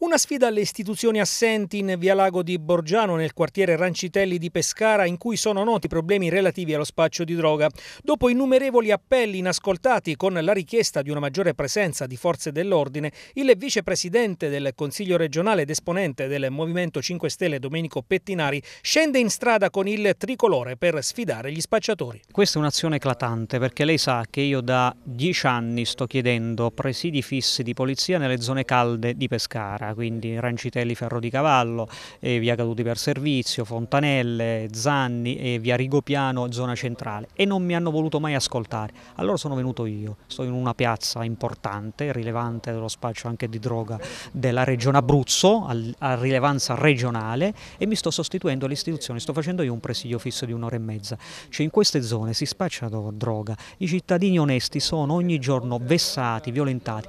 Una sfida alle istituzioni assenti in via Lago di Borgiano, nel quartiere Rancitelli di Pescara, in cui sono noti problemi relativi allo spaccio di droga. Dopo innumerevoli appelli inascoltati con la richiesta di una maggiore presenza di forze dell'ordine, il vicepresidente del Consiglio regionale ed esponente del Movimento 5 Stelle, Domenico Pettinari, scende in strada con il tricolore per sfidare gli spacciatori. Questa è un'azione eclatante perché lei sa che io da dieci anni sto chiedendo presidi fissi di polizia nelle zone calde di Pescara quindi Rancitelli Ferro di Cavallo, eh, via Caduti per Servizio, Fontanelle, Zanni e via Rigopiano, zona centrale e non mi hanno voluto mai ascoltare. Allora sono venuto io, sto in una piazza importante, rilevante dello spaccio anche di droga della regione Abruzzo, a rilevanza regionale e mi sto sostituendo all'istituzione, sto facendo io un presidio fisso di un'ora e mezza. Cioè in queste zone si spaccia droga, i cittadini onesti sono ogni giorno vessati, violentati.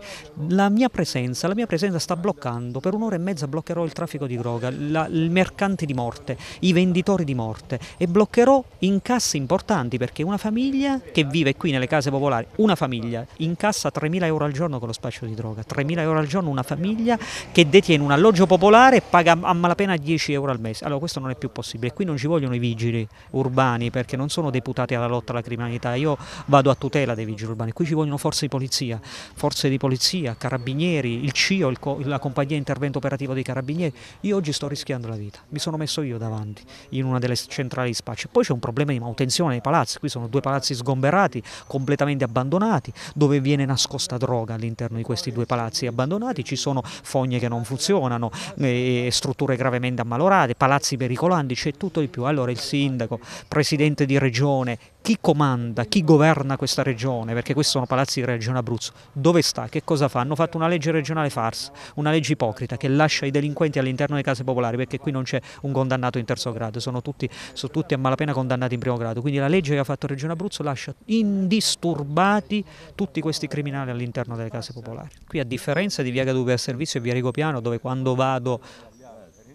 La mia presenza, la mia presenza sta bloccando bloccando, per un'ora e mezza bloccherò il traffico di droga, la, il mercante di morte, i venditori di morte e bloccherò incassi importanti perché una famiglia che vive qui nelle case popolari, una famiglia incassa 3.000 euro al giorno con lo spaccio di droga, 3.000 euro al giorno una famiglia che detiene un alloggio popolare e paga a malapena 10 euro al mese. Allora questo non è più possibile, qui non ci vogliono i vigili urbani perché non sono deputati alla lotta alla criminalità, io vado a tutela dei vigili urbani, qui ci vogliono forze di polizia, forze di polizia, carabinieri, il CIO, il co- la compagnia intervento operativo dei carabinieri, io oggi sto rischiando la vita, mi sono messo io davanti in una delle centrali di spaccio. Poi c'è un problema di manutenzione dei palazzi, qui sono due palazzi sgomberati, completamente abbandonati, dove viene nascosta droga all'interno di questi due palazzi abbandonati, ci sono fogne che non funzionano, eh, strutture gravemente ammalorate, palazzi pericolanti, c'è tutto di più. Allora il sindaco, presidente di regione, chi comanda, chi governa questa regione, perché questi sono palazzi di Regione Abruzzo, dove sta, che cosa fa? Hanno fatto una legge regionale farsa, una legge ipocrita che lascia i delinquenti all'interno delle case popolari perché qui non c'è un condannato in terzo grado, sono tutti, sono tutti a malapena condannati in primo grado, quindi la legge che ha fatto Regione Abruzzo lascia indisturbati tutti questi criminali all'interno delle case popolari. Qui a differenza di via Cadupe a Servizio e via Rigopiano dove quando vado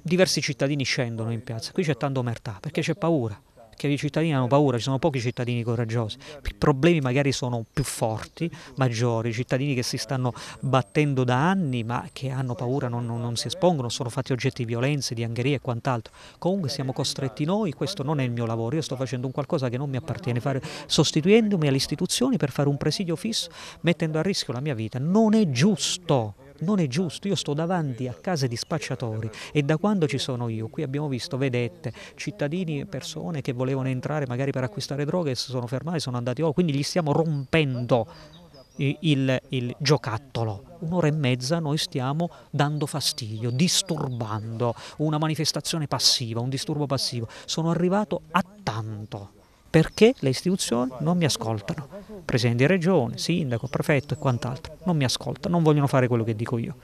diversi cittadini scendono in piazza, qui c'è tanta omertà perché c'è paura che i cittadini hanno paura, ci sono pochi cittadini coraggiosi, i problemi magari sono più forti, maggiori, cittadini che si stanno battendo da anni ma che hanno paura, non, non, non si espongono, sono fatti oggetti di violenze, di angherie e quant'altro. Comunque siamo costretti noi, questo non è il mio lavoro, io sto facendo un qualcosa che non mi appartiene, fare, sostituendomi alle istituzioni per fare un presidio fisso, mettendo a rischio la mia vita. Non è giusto non è giusto, io sto davanti a case di spacciatori e da quando ci sono io, qui abbiamo visto vedette, cittadini, persone che volevano entrare magari per acquistare droghe, e si sono fermati, sono andati oltre, oh, quindi gli stiamo rompendo il, il, giocattolo. Un'ora e mezza noi stiamo dando fastidio, disturbando una manifestazione passiva, un disturbo passivo. Sono arrivato a tanto perché le istituzioni non mi ascoltano. Presidente di regione, sindaco, prefetto e quant'altro. Non mi ascoltano, non vogliono fare quello che dico io.